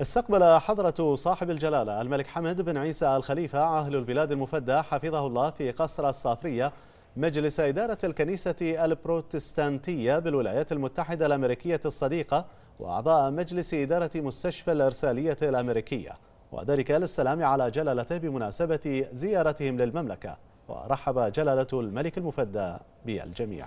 استقبل حضرة صاحب الجلالة الملك حمد بن عيسى الخليفة عاهل البلاد المفدى حفظه الله في قصر الصافرية مجلس إدارة الكنيسة البروتستانتية بالولايات المتحدة الأمريكية الصديقة وأعضاء مجلس إدارة مستشفى الإرسالية الأمريكية وذلك للسلام على جلالته بمناسبة زيارتهم للمملكة ورحب جلالة الملك المفدى بالجميع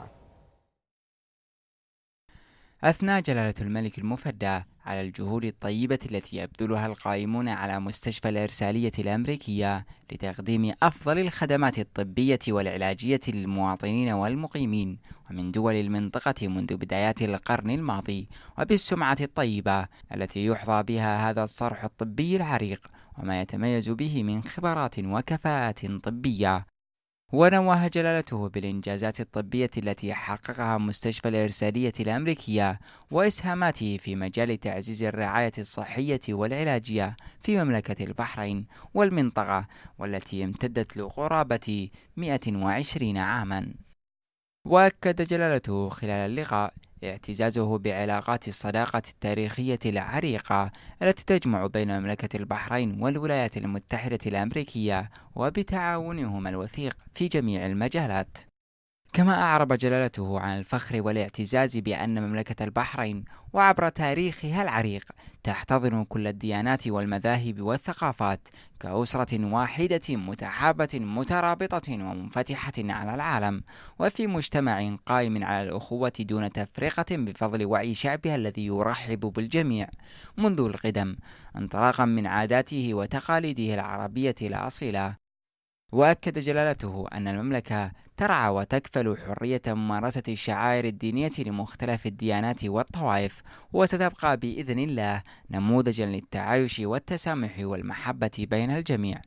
أثنى جلالة الملك المفدى على الجهود الطيبة التي يبذلها القائمون على مستشفى الإرسالية الأمريكية لتقديم أفضل الخدمات الطبية والعلاجية للمواطنين والمقيمين ومن دول المنطقة منذ بدايات القرن الماضي وبالسمعة الطيبة التي يحظى بها هذا الصرح الطبي العريق وما يتميز به من خبرات وكفاءات طبية ونواها جلالته بالإنجازات الطبية التي حققها مستشفى الإرسالية الأمريكية وإسهاماته في مجال تعزيز الرعاية الصحية والعلاجية في مملكة البحرين والمنطقة والتي امتدت لقرابة 120 عاماً. وأكد جلالته خلال اللقاء اعتزازه بعلاقات الصداقة التاريخية العريقة التي تجمع بين مملكة البحرين والولايات المتحدة الأمريكية وبتعاونهما الوثيق في جميع المجالات كما أعرب جلالته عن الفخر والاعتزاز بأن مملكة البحرين وعبر تاريخها العريق تحتضن كل الديانات والمذاهب والثقافات كأسرة واحدة متحابة مترابطة ومنفتحة على العالم وفي مجتمع قائم على الأخوة دون تفرقة بفضل وعي شعبها الذي يرحب بالجميع منذ القدم انطلاقا من عاداته وتقاليده العربية الأصيلة وأكد جلالته أن المملكة ترعى وتكفل حرية ممارسة الشعائر الدينية لمختلف الديانات والطوائف وستبقى بإذن الله نموذجا للتعايش والتسامح والمحبة بين الجميع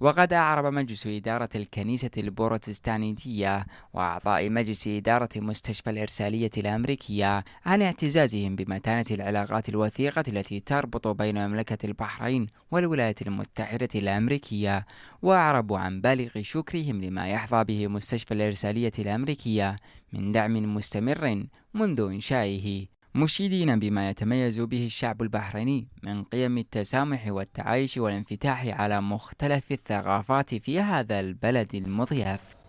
وقد أعرب مجلس إدارة الكنيسة البروتستانتية وأعضاء مجلس إدارة مستشفى الإرسالية الأمريكية عن اعتزازهم بمتانة العلاقات الوثيقة التي تربط بين مملكة البحرين والولايات المتحدة الأمريكية وأعربوا عن بالغ شكرهم لما يحظى به مستشفى الإرسالية الأمريكية من دعم مستمر منذ إنشائه مشيدين بما يتميز به الشعب البحريني من قيم التسامح والتعايش والانفتاح على مختلف الثقافات في هذا البلد المضياف